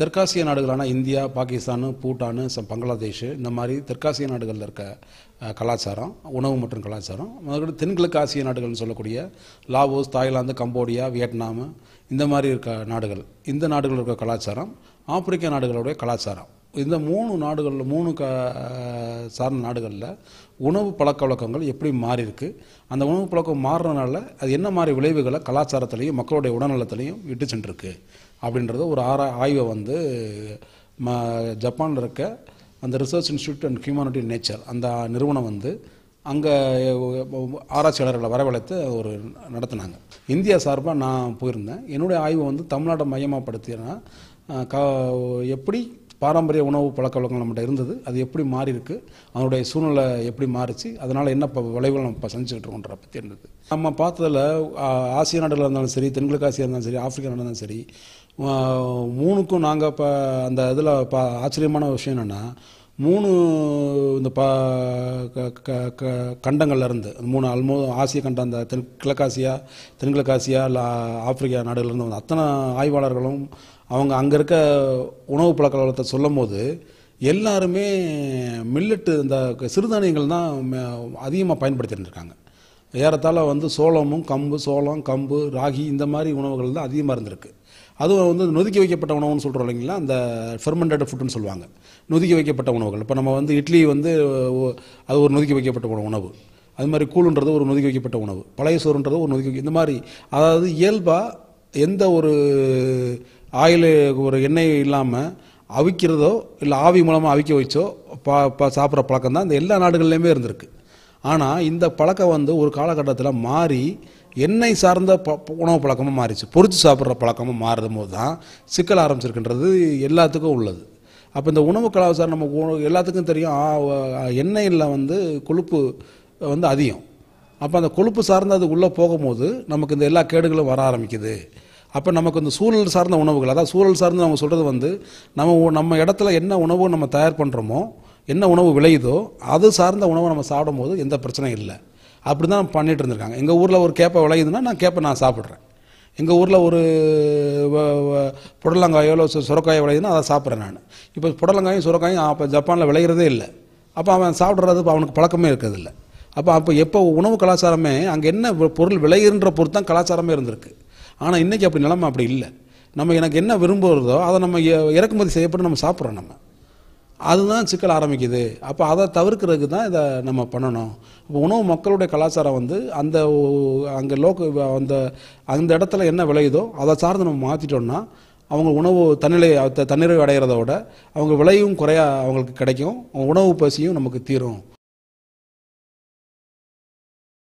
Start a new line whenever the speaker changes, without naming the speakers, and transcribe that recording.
தெற்காசிய நாடுகளான இந்தியா பாகிஸ்தான் பூட்டானு பங்களாதேஷ் இந்த மாதிரி தெற்காசிய நாடுகளில் இருக்க கலாச்சாரம் உணவு மற்றும் கலாச்சாரம் மறுபடியும் தென்கிழக்கு ஆசிய நாடுகள்னு சொல்லக்கூடிய லாவோஸ் தாய்லாந்து கம்போடியா வியட்நாம் இந்த மாதிரி இருக்க நாடுகள் இந்த நாடுகளில் இருக்க கலாச்சாரம் ஆப்பிரிக்க நாடுகளுடைய கலாச்சாரம் இந்த மூணு நாடுகளில் மூணு க சார்ந்த நாடுகளில் உணவு பழக்க வழக்கங்கள் எப்படி மாறி இருக்கு அந்த உணவு பழக்கம் மாறுறதுனால அது என்ன மாதிரி விளைவுகளை கலாச்சாரத்திலையும் மக்களுடைய உடல்நலத்திலையும் விட்டு சென்றிருக்கு அப்படின்றத ஒரு ஆரா ஆய்வை வந்து ம ஜப்பானில் இருக்க அந்த research institute and humanity nature அந்த நிறுவனம் வந்து அங்கே ஆராய்ச்சியாளர்களை வரவழைத்து ஒரு நடத்தினாங்க இந்தியா சார்பாக நான் போயிருந்தேன் என்னுடைய ஆய்வை வந்து தமிழ்நாட்டை மையமாக படுத்தினா எப்படி பாரம்பரிய உணவு பழக்க வழக்கம் நம்மகிட்ட இருந்தது அது எப்படி மாறி இருக்கு அதனுடைய சூழ்நிலை எப்படி மாறிச்சு அதனால் என்ன இப்போ விளைவுகள் நம்ம இப்போ சந்திச்சுட்டு இருக்கோன்ற பற்றி இருந்தது நம்ம பார்த்ததில் ஆசிய நாடுகளாக இருந்தாலும் சரி தென்கிழக்கு ஆசியா இருந்தாலும் சரி ஆப்பிரிக்கா இருந்தாலும் சரி மூணுக்கும் நாங்கள் இப்போ அந்த இதில் இப்போ ஆச்சரியமான விஷயம் என்னென்னா மூணு இந்த ப இருந்து மூணு ஆல்மோ ஆசிய கண்டம் அந்த தென் கிழக்காசியா தென்கிழக்காசியா இல்லை ஆப்பிரிக்கா நாடுகள்லேருந்து வந்து அத்தனை ஆய்வாளர்களும் அவங்க அங்கே இருக்க உணவு பழக்க வளத்தை சொல்லும் போது எல்லாருமே மில்லட்டு இந்த சிறுதானியங்கள் தான் அதிகமாக பயன்படுத்திட்டு இருக்காங்க ஏறத்தாழ வந்து சோளமும் கம்பு சோளம் கம்பு ராகி இந்த மாதிரி உணவுகள் தான் அதிகமாக இருந்திருக்கு அதுவும் வந்து நொதுக்கி வைக்கப்பட்ட உணவுன்னு சொல்கிறோம் இல்லைங்களா அந்த ஃபெர்மெண்டட் ஃபுட்டுன்னு சொல்லுவாங்க நொதுக்கி வைக்கப்பட்ட உணவுகள் இப்போ நம்ம வந்து இட்லி வந்து அது ஒரு நொதுக்கி வைக்கப்பட்ட உணவு அது மாதிரி கூழுன்றது ஒரு நொதுக்கி வைக்கப்பட்ட உணவு பழைய சோறுன்றது ஒரு நொதுக்கி இந்த மாதிரி அதாவது இயல்பாக எந்த ஒரு ஆயில் ஒரு எண்ணெய் இல்லாமல் அவிக்கிறதோ இல்லை ஆவி மூலமாக அவிக்க வச்சோ பா சாப்பிட்ற பழக்கம் தான் இந்த எல்லா நாடுகள்லேயுமே இருந்திருக்கு ஆனால் இந்த பழக்கம் வந்து ஒரு காலகட்டத்தில் மாறி எண்ணெய் சார்ந்த ப உணவு பழக்கமாக மாறிச்சு பொறிச்சு சாப்பிட்ற பழக்கமாக மாறும் போது தான் சிக்கல் ஆரம்பிச்சிருக்கின்றது எல்லாத்துக்கும் உள்ளது அப்போ இந்த உணவு கலாச்சாரம் நம்ம எல்லாத்துக்கும் தெரியும் எண்ணெயில் வந்து கொழுப்பு வந்து அதிகம் அப்போ அந்த கொழுப்பு சார்ந்து அது உள்ளே போகும்போது நமக்கு இந்த எல்லா கேடுகளும் வர ஆரம்பிக்குது அப்போ நமக்கு இந்த சூழல் சார்ந்த உணவுகள் அதாவது சூழல் சார்ந்து நம்ம சொல்கிறது வந்து நம்ம நம்ம இடத்துல என்ன உணவு நம்ம தயார் பண்ணுறோமோ என்ன உணவு விளையுதோ அது சார்ந்த உணவை நம்ம சாப்பிடும்போது எந்த பிரச்சனையும் இல்லை அப்படி தான் பண்ணிகிட்டு இருந்திருக்காங்க எங்கள் ஊரில் ஒரு கேப்பை விளையுதுன்னா நான் கேப்பை நான் சாப்பிட்றேன் எங்கள் ஊரில் ஒரு புடலங்காயோ இல்லை சுரக்காயோ விளையுதுன்னா அதை சாப்பிட்றேன் நான் இப்போ புடலங்காயும் சுரக்காயும் அப்போ ஜப்பானில் விளையிறதே இல்லை அப்போ அவன் சாப்பிட்றது இப்போ அவனுக்கு பழக்கமே இருக்கிறதில்ல அப்போ அப்போ எப்போ உணவு கலாச்சாரமே அங்கே என்ன பொருள் விளையுன்ற பொறுத்து தான் கலாச்சாரமே இருந்திருக்கு ஆனால் இன்றைக்கி அப்படி நிலைமை அப்படி இல்லை நம்ம எனக்கு என்ன விரும்புகிறதோ அதை நம்ம இறக்குமதி செய்யப்பட்டு நம்ம சாப்பிட்றோம் நம்ம அதுதான் சிக்கல் ஆரம்பிக்குது அப்போ அதை தவிர்க்கிறதுக்கு தான் இதை நம்ம பண்ணணும் இப்போ உணவு மக்களுடைய கலாச்சாரம் வந்து அந்த அங்கே லோக அந்த அந்த இடத்துல என்ன விளையுதோ அதை சார்ந்து நம்ம மாற்றிட்டோம்னா அவங்க உணவு தன்னிலை தன்னிறைவு அடைகிறத விட அவங்க விலையும் குறையா அவங்களுக்கு கிடைக்கும் உணவு பசியும் நமக்கு தீரும்